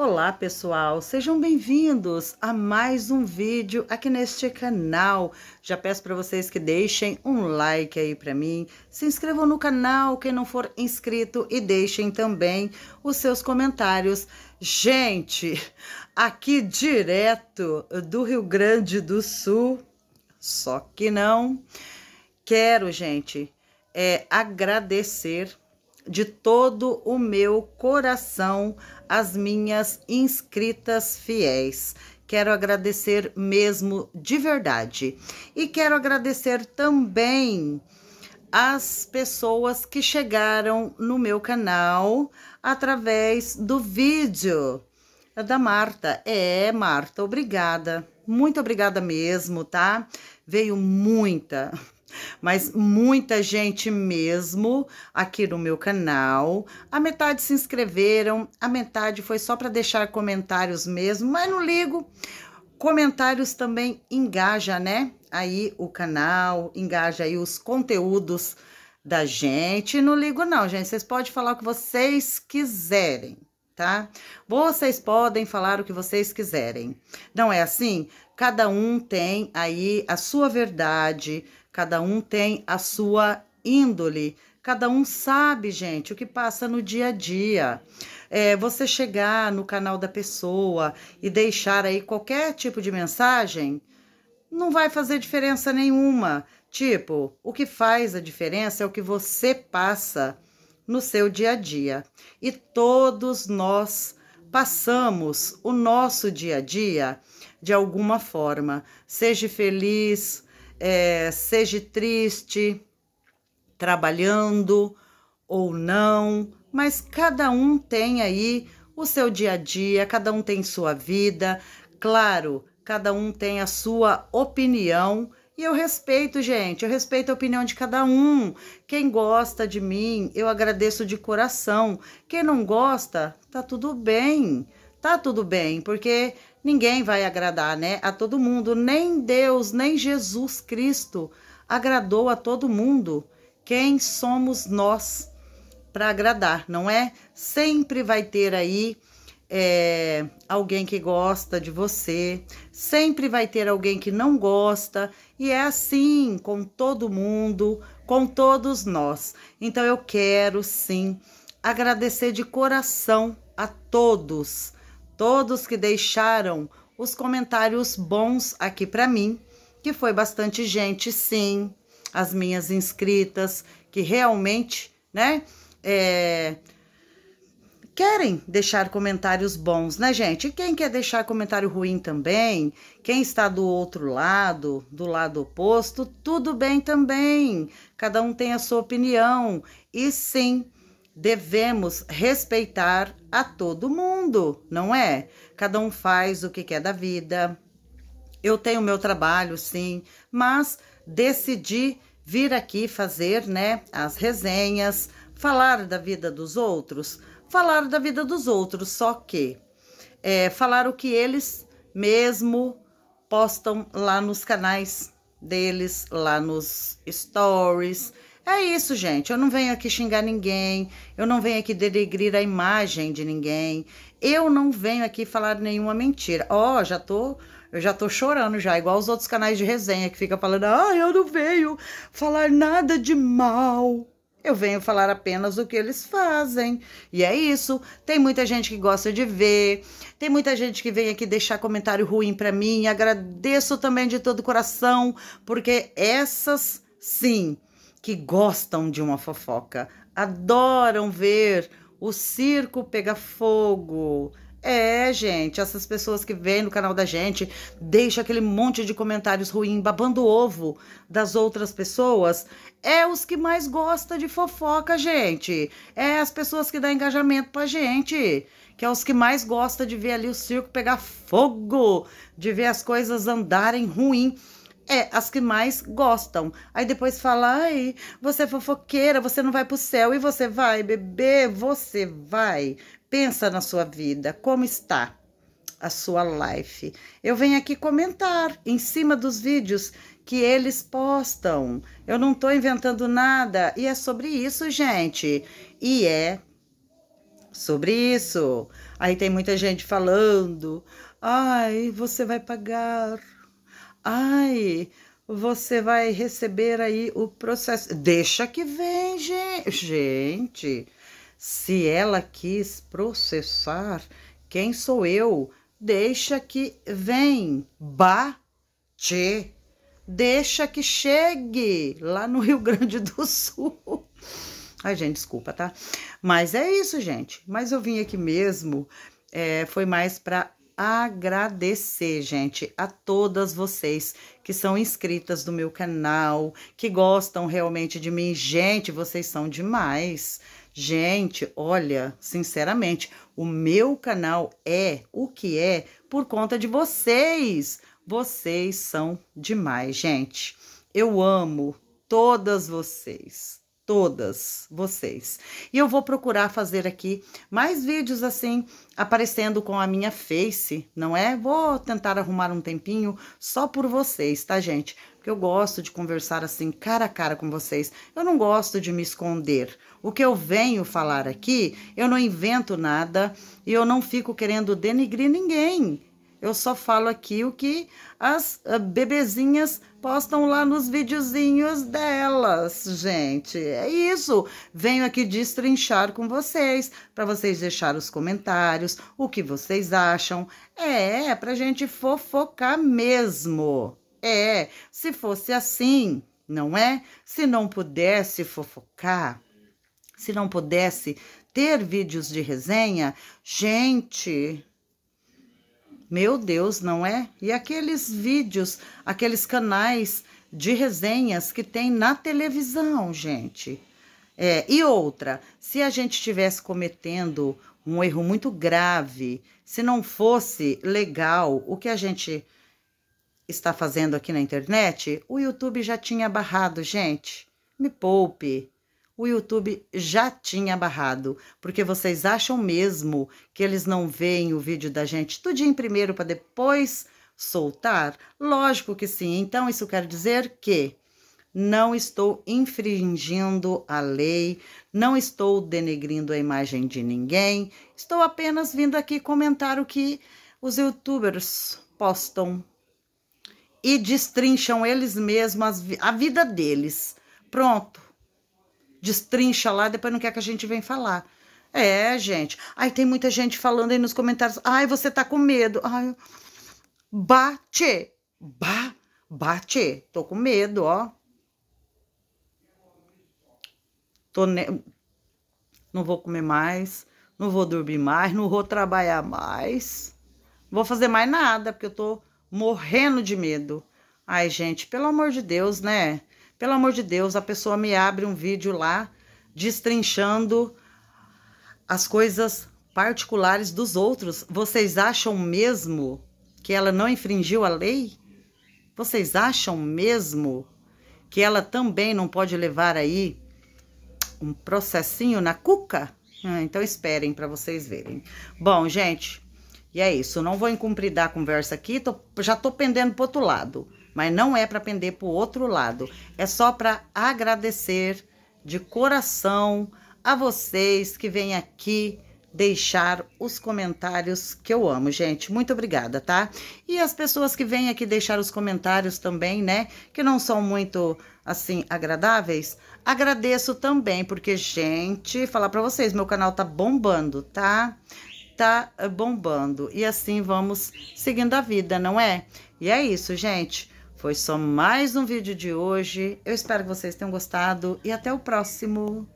Olá pessoal, sejam bem-vindos a mais um vídeo aqui neste canal. Já peço para vocês que deixem um like aí para mim, se inscrevam no canal quem não for inscrito e deixem também os seus comentários. Gente, aqui direto do Rio Grande do Sul, só que não, quero gente é, agradecer de todo o meu coração as minhas inscritas fiéis. Quero agradecer mesmo de verdade. E quero agradecer também as pessoas que chegaram no meu canal através do vídeo é da Marta. É, Marta, obrigada. Muito obrigada mesmo, tá? Veio muita, mas muita gente mesmo aqui no meu canal. A metade se inscreveram, a metade foi só para deixar comentários mesmo, mas não ligo. Comentários também engaja, né? Aí o canal, engaja aí os conteúdos da gente. Não ligo não, gente. Vocês podem falar o que vocês quiserem, tá? Vocês podem falar o que vocês quiserem. Não é assim? Cada um tem aí a sua verdade, Cada um tem a sua índole. Cada um sabe, gente, o que passa no dia a dia. É, você chegar no canal da pessoa e deixar aí qualquer tipo de mensagem não vai fazer diferença nenhuma. Tipo, o que faz a diferença é o que você passa no seu dia a dia. E todos nós passamos o nosso dia a dia de alguma forma. Seja feliz, é, seja triste, trabalhando ou não, mas cada um tem aí o seu dia a dia, cada um tem sua vida, claro, cada um tem a sua opinião. E eu respeito, gente, eu respeito a opinião de cada um. Quem gosta de mim, eu agradeço de coração. Quem não gosta, tá tudo bem tá tudo bem, porque ninguém vai agradar, né? A todo mundo, nem Deus, nem Jesus Cristo agradou a todo mundo. Quem somos nós para agradar, não é? Sempre vai ter aí é, alguém que gosta de você, sempre vai ter alguém que não gosta, e é assim com todo mundo, com todos nós. Então eu quero sim agradecer de coração a todos todos que deixaram os comentários bons aqui para mim, que foi bastante gente, sim, as minhas inscritas, que realmente, né, é, querem deixar comentários bons, né, gente? E quem quer deixar comentário ruim também, quem está do outro lado, do lado oposto, tudo bem também. Cada um tem a sua opinião. E sim, devemos respeitar a todo mundo, não é? Cada um faz o que quer da vida. Eu tenho meu trabalho, sim, mas decidi vir aqui fazer, né, as resenhas, falar da vida dos outros, falar da vida dos outros, só que é, falar o que eles mesmo postam lá nos canais deles, lá nos stories, é isso, gente. Eu não venho aqui xingar ninguém, eu não venho aqui denegrir a imagem de ninguém, eu não venho aqui falar nenhuma mentira. Ó, oh, já tô. Eu já tô chorando já, igual os outros canais de resenha que fica falando: "Ah, eu não venho falar nada de mal". Eu venho falar apenas o que eles fazem. E é isso. Tem muita gente que gosta de ver, tem muita gente que vem aqui deixar comentário ruim para mim. Agradeço também de todo o coração, porque essas sim que gostam de uma fofoca, adoram ver o circo pegar fogo. É, gente, essas pessoas que vêm no canal da gente, deixa aquele monte de comentários ruim, babando o ovo das outras pessoas, é os que mais gosta de fofoca, gente. É as pessoas que dão engajamento pra gente, que é os que mais gosta de ver ali o circo pegar fogo, de ver as coisas andarem ruim é, as que mais gostam. Aí depois fala, ai, você é fofoqueira, você não vai pro céu. E você vai, bebê, você vai. Pensa na sua vida, como está a sua life. Eu venho aqui comentar em cima dos vídeos que eles postam. Eu não tô inventando nada. E é sobre isso, gente. E é sobre isso. Aí tem muita gente falando, ai, você vai pagar Ai, você vai receber aí o processo. Deixa que vem, gente. Se ela quis processar, quem sou eu? Deixa que vem. Bate. Deixa que chegue lá no Rio Grande do Sul. Ai, gente, desculpa, tá? Mas é isso, gente. Mas eu vim aqui mesmo. É, foi mais para agradecer, gente, a todas vocês que são inscritas do meu canal, que gostam realmente de mim. Gente, vocês são demais. Gente, olha, sinceramente, o meu canal é o que é por conta de vocês. Vocês são demais, gente. Eu amo todas vocês todas vocês. E eu vou procurar fazer aqui mais vídeos assim, aparecendo com a minha face, não é? Vou tentar arrumar um tempinho só por vocês, tá, gente? Porque eu gosto de conversar assim, cara a cara com vocês. Eu não gosto de me esconder. O que eu venho falar aqui, eu não invento nada e eu não fico querendo denigrir ninguém. Eu só falo aqui o que as ah, bebezinhas postam lá nos videozinhos delas, gente. É isso. Venho aqui destrinchar com vocês, para vocês deixar os comentários, o que vocês acham. É, é, pra gente fofocar mesmo. É, se fosse assim, não é? Se não pudesse fofocar, se não pudesse ter vídeos de resenha, gente, meu Deus, não é? E aqueles vídeos, aqueles canais de resenhas que tem na televisão, gente. É, e outra, se a gente estivesse cometendo um erro muito grave, se não fosse legal o que a gente está fazendo aqui na internet, o YouTube já tinha barrado, gente. Me poupe o YouTube já tinha barrado, porque vocês acham mesmo que eles não veem o vídeo da gente tudinho primeiro para depois soltar? Lógico que sim. Então isso quer dizer que não estou infringindo a lei, não estou denegrindo a imagem de ninguém, estou apenas vindo aqui comentar o que os youtubers postam e destrincham eles mesmos a vida deles. Pronto, destrincha lá, depois não quer que a gente venha falar. É, gente. Ai, tem muita gente falando aí nos comentários. Ai, você tá com medo. Ai, bate. Ba, bate. Tô com medo, ó. Tô ne... Não vou comer mais. Não vou dormir mais. Não vou trabalhar mais. Não vou fazer mais nada, porque eu tô morrendo de medo. Ai, gente, pelo amor de Deus, né? Pelo amor de Deus, a pessoa me abre um vídeo lá destrinchando as coisas particulares dos outros. Vocês acham mesmo que ela não infringiu a lei? Vocês acham mesmo que ela também não pode levar aí um processinho na cuca? Ah, então esperem para vocês verem. Bom, gente, e é isso. Não vou incumprir da conversa aqui, tô, já tô pendendo pro outro lado mas não é para pender para o outro lado. É só para agradecer de coração a vocês que vêm aqui deixar os comentários que eu amo, gente. Muito obrigada, tá? E as pessoas que vêm aqui deixar os comentários também, né? Que não são muito assim agradáveis, agradeço também, porque gente, falar para vocês, meu canal tá bombando, tá? Tá eh, bombando. E assim vamos seguindo a vida, não é? E é isso, gente. Foi só mais um vídeo de hoje. Eu espero que vocês tenham gostado e até o próximo.